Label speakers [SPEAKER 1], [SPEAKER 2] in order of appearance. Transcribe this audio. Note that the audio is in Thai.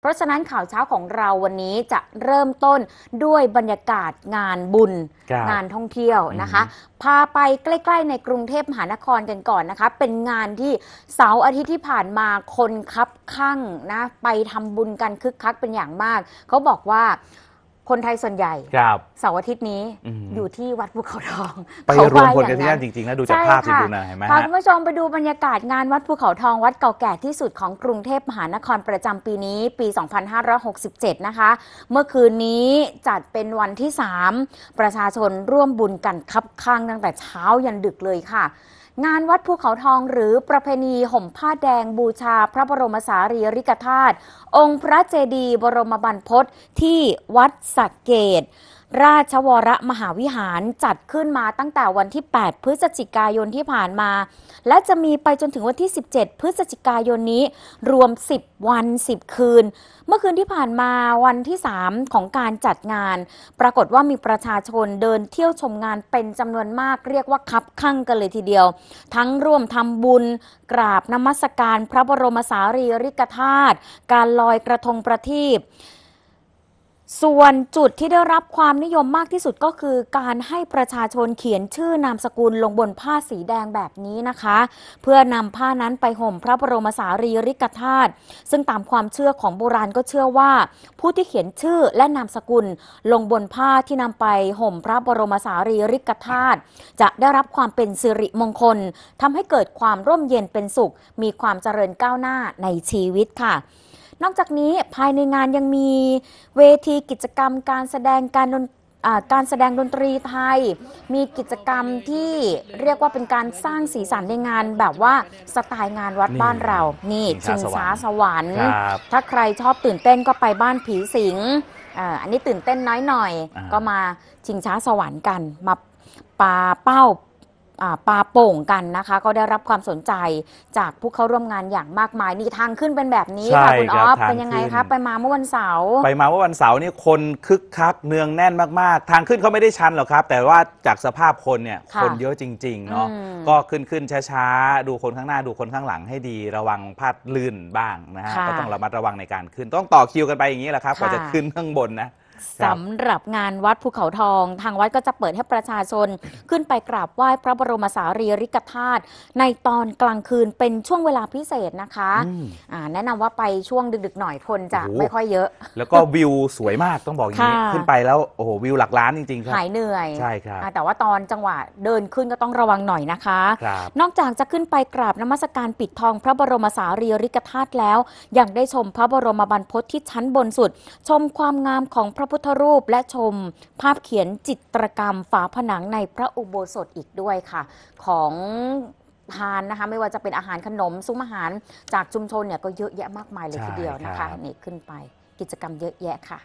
[SPEAKER 1] เพราะฉะนั้นข่าวเช้าของเราวันนี้จะเริ่มต้นด้วยบรรยากาศงานบุญงานท่องเที่ยวนะคะ พาไปใกล้ๆในกรุงเทพมหานครกันก่อนนะคะ เป็นงานที่เสาร์อาทิตย์ที่ผ่านมาคนคับข้างนะ ไปทำบุญกันคึกคักเป็นอย่างมาก เขาบอกว่าคนไทยส่วนใหญ่ครับเสาร์อาทิตย์นี้ออยู่ที่วัดภูเขาทอง ไปรวมคนกันที่นั่นจ
[SPEAKER 2] ริงๆนะดูจากภาพที่ดูนะเห็นไหมพาะคุณผ
[SPEAKER 1] ู้ชมไปดูบรรยากาศงานวัดภูเขาทอง วัดเก่าแก่ที่สุดของกรุงเทพมหานครประจำปีนี้ ปี 2567 นะคะ เมื่อคืนนี้จัดเป็นวันที่ 3 ประชาชนร่วมบุญกันคับข้างตั้งแต่เช้ายันดึกเลยค่ะงานวัดภูเขาทองหรือประเพณีห่มผ้าแดงบูชาพระบรมสารีริกธาตุองค์พระเจดีย์บรมบรรพตที่วัดสักเกตราชวรมหาวิหารจัดขึ้นมาตั้งแต่วันที่ 8 พฤศจิกายนที่ผ่านมา และจะมีไปจนถึงวันที่ 17 พฤศจิกายนนี้ รวม 10 วัน 10 คืน เมื่อคืนที่ผ่านมาวันที่ 3 ของการจัดงาน ปรากฏว่ามีประชาชนเดินเที่ยวชมงานเป็นจำนวนมากเรียกว่าคับคั่งกันเลยทีเดียว ทั้งร่วมทำบุญกราบนมัสการพระบรมสารีริกธาตุการลอยกระทงประทีปส่วนจุดที่ได้รับความนิยมมากที่สุดก็คือการให้ประชาชนเขียนชื่อนามสกุลลงบนผ้าสีแดงแบบนี้นะคะ เพื่อนำผ้านั้นไปห่มพระบรมสารีริกธาตุซึ่งตามความเชื่อของโบราณก็เชื่อว่า ผู้ที่เขียนชื่อและนามสกุลลงบนผ้าที่นำไป ห่มพระบรมสารีริกธาตุจะได้รับความเป็นสิริมงคลทำให้เกิดความร่มเย็นเป็นสุข มีความเจริญก้าวหน้าในชีวิตค่ะนอกจากนี้ภายในงานยังมีเวทีกิจกรรมการแสดงการดนการแสดงดนตรีไทย มีกิจกรรมที่เรียกว่าเป็นการสร้างสีสันในงานแบบว่าสไตล์งานวัดบ้านเรานี่ชิงช้าสวรรค์ ถ้าใครชอบตื่นเต้นก็ไปบ้านผีสิงอันนี้ตื่นเต้นน้อยหน่อย ก็มาชิงช้าสวรรค์กันมาปาเป้าปลาโป่งกันนะคะก็ได้รับความสนใจจากผู้เข้าร่วมงานอย่างมากมายนี่ทางขึ้นเป็นแบบนี้ค่ะคุณออฟเป็นยังไงคะไปมาเมื่อวันเสาร์ไป
[SPEAKER 2] มาเมื่อวันเสาร์นี่คนคึกคักเนืองแน่นมากๆ ทางขึ้นเขาไม่ได้ชันหรอกครับ แต่ว่าจากสภาพคนเนี่ยคนเยอะจริงๆเนาะก็ขึ้นขึ้นช้าๆดูคนข้างหน้าดูคนข้างหลังให้ดีระวังพลาดลื่นบ้างนะฮะก็ต้องระมัดระวังในการขึ้นต้องต่อคิวกันไปอย่างนี้แหละครับกว่าจะขึ้นข้างบนนะส
[SPEAKER 1] ำหรับงานวัดภูเขาทองทางวัดก็จะเปิดให้ประชาชนขึ้นไปกราบไหว้พระบรมสารีริกธาตุในตอนกลางคืนเป็นช่วงเวลาพิเศษนะคะ แนะนำว่าไปช่วงดึกๆหน่อยคนจะไม่ค่อยเยอะ
[SPEAKER 2] แล้วก็วิวสวยมากต้องบอกอย่างนี้ขึ้นไปแล้วโอ้โหวิวหลักล้านจริง ๆ ครับ หาย
[SPEAKER 1] เหนื่อยใช่ครับแต่ว่าตอนจังหวะเดินขึ้นก็ต้องระวังหน่อยนะคะ นอกจากจะขึ้นไปกราบนมัสการปิดทอง พระบรมสารีริกธาตุแล้วยังได้ชมพระบรมบรรพตที่ชั้นบนสุด ชมความงามของพระพุทธรูปและชมภาพเขียนจิตรกรรมฝาผนังในพระอุโบสถอีกด้วยค่ะ ของทานนะคะไม่ว่าจะเป็นอาหารขนมซุ้มอาหารจากชุมชนเนี่ยก็เยอะแยะมากมายเลยทีเดียวนะคะ นี่ขึ้นไปกิจกรรมเยอะแยะค่ะ